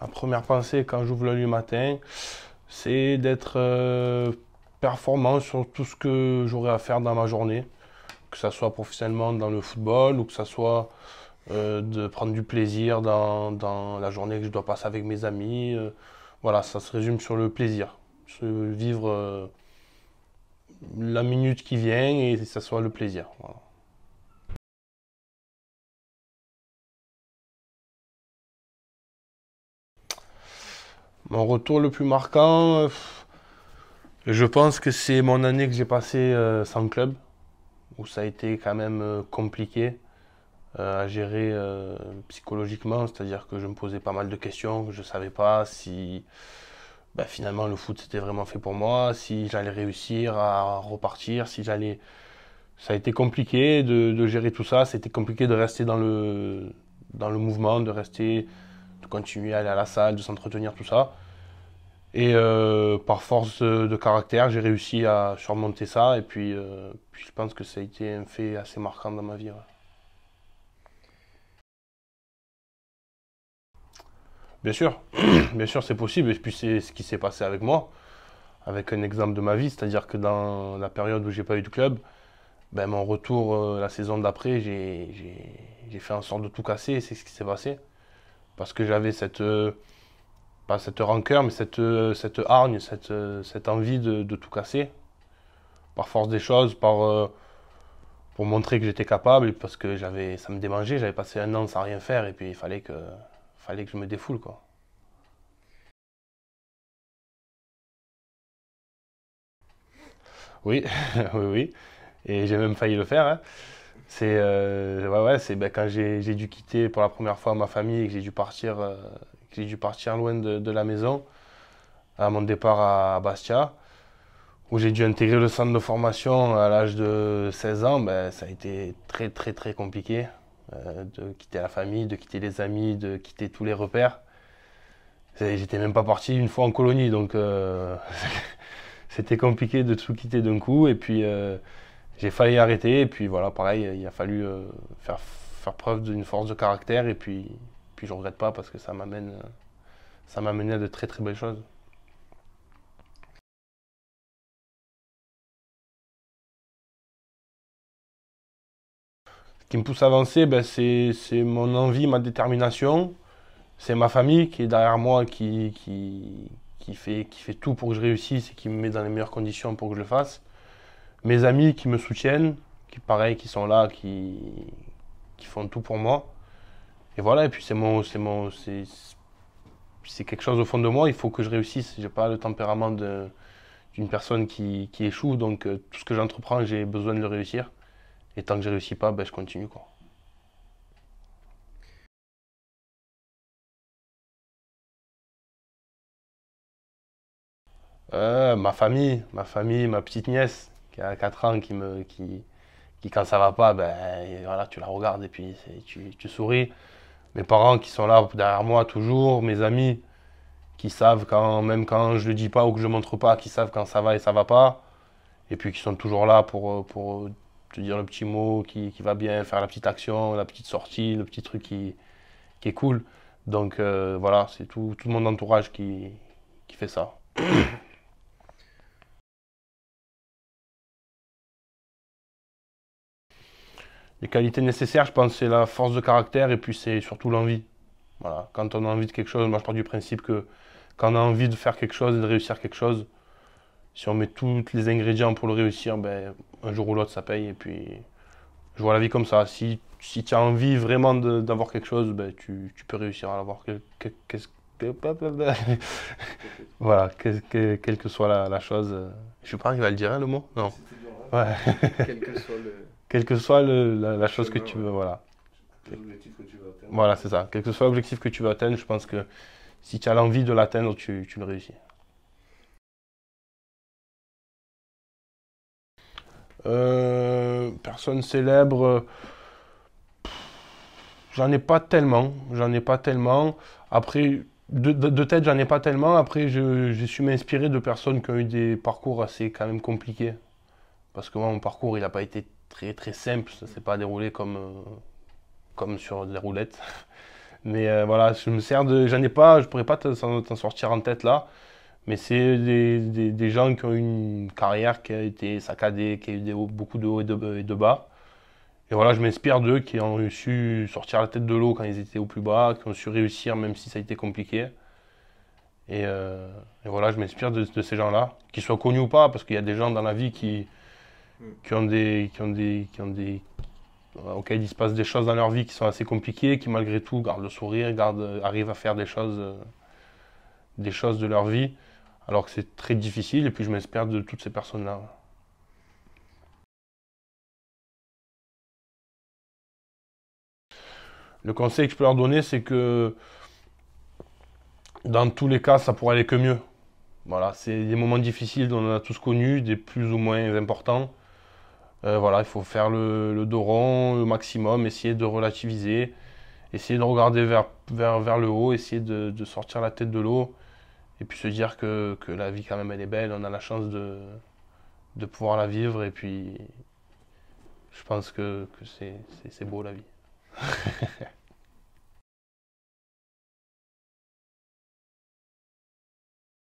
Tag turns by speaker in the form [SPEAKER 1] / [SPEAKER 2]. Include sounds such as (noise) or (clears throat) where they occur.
[SPEAKER 1] Ma première pensée quand j'ouvre le matin, c'est d'être euh, performant sur tout ce que j'aurai à faire dans ma journée, que ce soit professionnellement dans le football ou que ce soit euh, de prendre du plaisir dans, la journée que je dois passer avec mes amis. Euh, voilà, ça se résume sur le plaisir, vivre la minute qui vient et que ce soit le plaisir. Mon retour le plus marquant, euh, je pense que c'est mon année que j'ai passée euh, sans club, où ça a été quand même euh, compliqué à gérer psychologiquement, c'est-à-dire que je me posais pas mal de questions, je ne savais pas si bah, finalement le foot c'était vraiment fait pour moi, si j'allais réussir à repartir, si j'allais... Ça a été compliqué de, gérer tout ça, c'était compliqué de rester dans le, dans le mouvement, de rester, de continuer à aller à la salle, de s'entretenir, tout ça. Et euh, par force euh, de caractère, j'ai réussi à surmonter ça. Et puis, euh, puis, je pense que ça a été un fait assez marquant dans ma vie. Bien sûr, (clears throat) bien sûr, c'est possible. Et puis, c'est ce qui s'est passé avec moi, avec un exemple de ma vie. C'est-à-dire que dans la période où j'ai pas eu de club, ben, mon retour la saison d'après, j'ai fait en sorte de tout casser. C'est ce qui s'est passé. Parce que j'avais cette pas cette rancœur, mais cette, euh, cette hargne, cette, euh, envie de, tout casser. Par force des choses, par, euh, pour montrer que j'étais capable, parce que j'avais, ça me démangeait, j'avais passé un an sans rien faire, et puis il fallait que, fallait que je me défoule. Quoi. Oui, (laughs) oui, oui. Et j'ai même failli le faire. Hein. C'est ouais, ben, quand j'ai dû quitter pour la première fois ma famille et que j'ai dû partir, j'ai dû partir loin de, la maison, à mon départ à Bastia, où j'ai dû intégrer le centre de formation à l'âge de 16 ans, ben, ça a été très très très compliqué euh, de quitter la famille, de quitter les amis, de quitter tous les repères. J'étais même pas parti une fois en colonie, donc euh, (laughs) c'était compliqué de tout quitter d'un coup. Et puis euh, j'ai failli arrêter, et puis voilà, pareil, il a fallu faire, faire preuve d'une force de caractère et puis puis je regrette pas parce que ça m'amène euh, ça m'a à de très très belles choses. Ce qui me pousse à avancer, ben, c'est mon envie, ma détermination. C'est ma famille qui est derrière moi, qui, qui, fait, qui fait tout pour que je réussisse et qui me met dans les meilleures conditions pour que je le fasse. Mes amis qui me soutiennent, qui pareil, qui sont là, qui, qui font tout pour moi. Et voilà, et puis c'est c'est mon, c'est, quelque chose au fond de moi. Il faut que je réussisse. J'ai pas le tempérament d'une personne qui, échoue, donc euh, tout ce que j'entreprends, j'ai besoin de le réussir. Et tant que je réussis pas, ben, je continue quoi. Euh, ma famille, ma famille, ma petite nièce qui a 4 ans, qui me, qui, qui quand ça va pas, ben voilà, tu la regardes et puis tu souris mes parents qui sont là derrière moi toujours, mes amis qui savent quand, même quand je ne le dis pas ou que je ne montre pas, qui savent quand ça va et ça va pas, et puis qui sont toujours là pour, euh, pour euh, te dire le petit mot qui, va bien, faire la petite action, la petite sortie, le petit truc qui, qui est cool. Donc euh, voilà, c'est tout, tout mon entourage qui, qui fait ça. (coughs) Les qualités nécessaires, je pense, c'est la force de caractère et puis c'est surtout l'envie. Voilà. Quand on a envie de quelque chose, moi je pars du principe que quand on a envie de faire quelque chose et de réussir quelque chose, si on met tous les ingrédients pour le réussir, ben, un jour ou l'autre ça paye. Et puis je vois la vie comme ça. Si, tu as envie vraiment d'avoir quelque chose, ben, tu, peux réussir à l'avoir. Qu'est-ce (laughs) voilà, que, que, quelle que soit la, chose. Je suis pas arrivé va le dire, hein, le mot Non. Hein. (laughs) que soit quelle que soit la, chose que tu veux, voilà. Voilà, c'est ça. Quel que soit l'objectif que tu veux atteindre, je pense que si tu as l'envie de l'atteindre, tu, le réussis. Euh, personne célèbre, j'en ai pas tellement, j'en ai pas tellement. Après, de, tête, j'en ai pas tellement. Après, je suis inspiré de personnes qui ont eu des parcours assez quand même compliqués. Parce que moi, mon parcours, il n'a pas été très, très simple. Ça s'est pas déroulé comme, euh, comme sur des roulettes. (laughs) Mais euh, voilà, je me sers de. J'en ai pas, je pourrais pas t'en sortir en tête là. Mais c'est des, des, gens qui ont une carrière qui a été saccadée, qui a eu beaucoup de hauts et de, bas. Et voilà, je m'inspire d'eux qui ont su sortir la tête de l'eau quand ils étaient au plus bas, qui ont su réussir même si ça a été compliqué. Euh, et, voilà, je m'inspire de, de, ces gens-là, qu'ils soient connus ou pas, parce qu'il y a des gens dans la vie qui, Mm. qui ont des. Qui des, qui des euh, auxquels il se passe des choses dans leur vie qui sont assez compliquées, qui malgré tout gardent le sourire, euh, arrivent à faire des choses, euh, des choses de leur vie, alors que c'est très difficile, et puis je m'espère de toutes ces personnes-là. Le conseil que je peux leur donner, c'est que dans tous les cas, ça pourrait aller que mieux. Voilà, c'est des moments difficiles dont on a tous connu, des plus ou moins importants. Euh, voilà, il faut faire le, le, dos rond au maximum, essayer de relativiser, essayer de regarder vers, vers, le haut, essayer de, sortir la tête de l'eau, et puis se dire que, la vie quand même elle est belle, on a la chance de, pouvoir la vivre, et puis je pense que c'est beau la vie. (laughs)